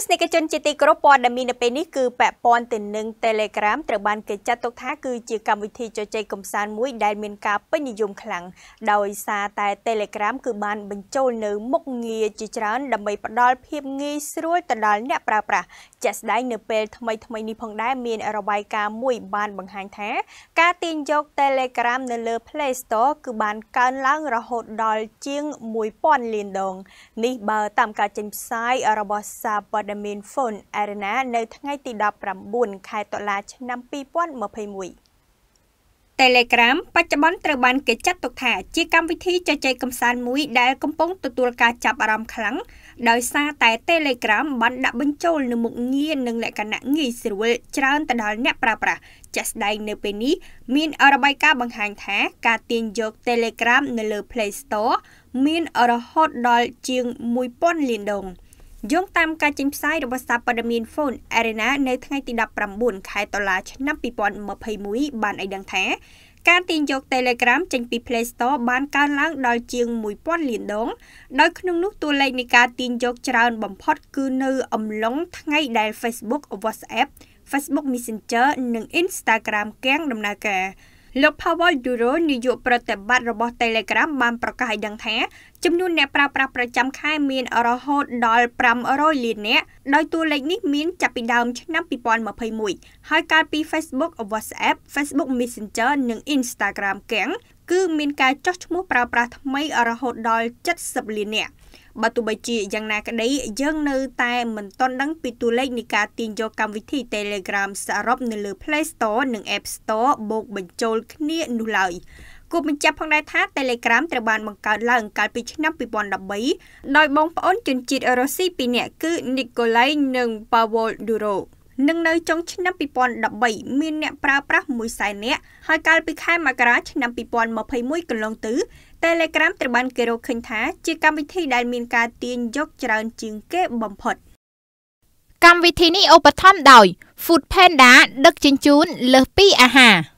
ស្សនិកជនជាទីគោរពព័ត៌មាននៅពេលនេះគឺពាក់ព័ន្ធទៅនឹង Telegram ត្រូវបានគេចាត់ទុកថាគឺជាកម្មវិធីជជែកកម្សាន្តមួយដែលមានការពេញនិយមខ្លាំងដោយសារតែ Telegram គឺបានបញ្ចូលនៅ មុខងារជាច្រើនដើម្បីផ្ដល់ភាពងាយស្រួលទៅដល់អ្នកប្រើប្រាស់ជាក់ស្ដែងនៅពេលថ្មីថ្មីនេះផងដែរមានរបាយការណ៍មួយ បានបង្ហាញថា ការទាញយក Telegram នៅលើ Play Store គឺបានកើនឡើងរហូតដល់ជាង1000លានដងនេះបើតាមការចេញផ្សាយរបស់សារព័ត៌ដែលមានហ្វុនអារ៉ាណានៅថ្ងៃទី19ខែតុលាឆ្នាំ2021 Telegram បច្ចុប្បន្នត្រូវបានគេចាត់ទុកថា ជាកម្មវិធីចែកចាយកំសាន្តមួយ ដែលកំពុងទទួលការចាប់អារម្មណ៍ខ្លាំងដោយសារតែ Telegram បានដាក់បញ្ចូលនូវមុខងារនិងលក្ខណៈងាយស្រួលច្រើនទៅដល់អ្នកប្រើប្រាស់ជាក់ស្ដែងនៅពេលនេះមានរបាយការណ៍បង្ហាញថា ការទាញយក Telegram នៅលើ Play Store មានរហូតដល់ជាង1000លានដុល្លារយោងតាមការចេញផ្សាយរបស់សារព័ត៌មាន Phone Arena នៅថ្ងៃទី19ខែតុលាឆ្នាំ2021បានឲ្យដឹងថាការទាញយក Telegram ចេញពី Play Store បានកើនឡើងដល់ជាង1000លានដងដោយក្នុងនោះតួលេខនៃការទាញយកច្រើនបំផុតគឺនៅអំឡុងថ្ងៃដែល Facebook WhatsApp Facebook Messenger និង Instagram កៀងដំណើរការ។លោក Power Euro នាយកប្រតិបត្តិរបស់ Telegram បានប្រកាសឲ្យដឹងថា ចំនួនអ្នកប្រើប្រាស់ប្រចាំខែមានរហូតដល់500លាននាក់ដោយតួលេខនេះមានចាប់ពីដើមឆ្នាំ2021ហើយកើតពី Facebook WhatsApp Facebook Messenger និង Instagram ទាំងគឺមានការចោះឈ្មោះប្រើប្រាស់ថ្មី រហូតដល់70លាននាក់បើទោះបីជាយ៉ាងណាក្តីយើងនៅតែមិនទាន់ដឹងពីតួលេខនៃការទាញយកកម្មវិធី Telegram សរុបនៅលើ Play Store និង App Store បូកបញ្ចូលគ្នានោះឡើយគូបញ្ជាក់ផងដែរថា Telegram ត្រូវបានបង្កើតឡើងកាលពីឆ្នាំ2013ដោយបងប្អូនជនជាតិរុស្ស៊ីពីរនាក់គឺ Nikolai និង Pavel Durov និងនៅចុងឆ្នាំ2013មានអ្នកប្រើប្រាស់100,000នាក់ហើយកាលពីខែមករាឆ្នាំ2021កន្លងទៅ Telegram ត្រូវបានគេរកឃើញថាជាកម្មវិធីដែលមានការទាញយកច្រើនជាងគេបំផុត កម្មវិធីនេះឧបត្ថម្ភដោយ Food Panda ដឹកជញ្ជូនលើសពីអាហារ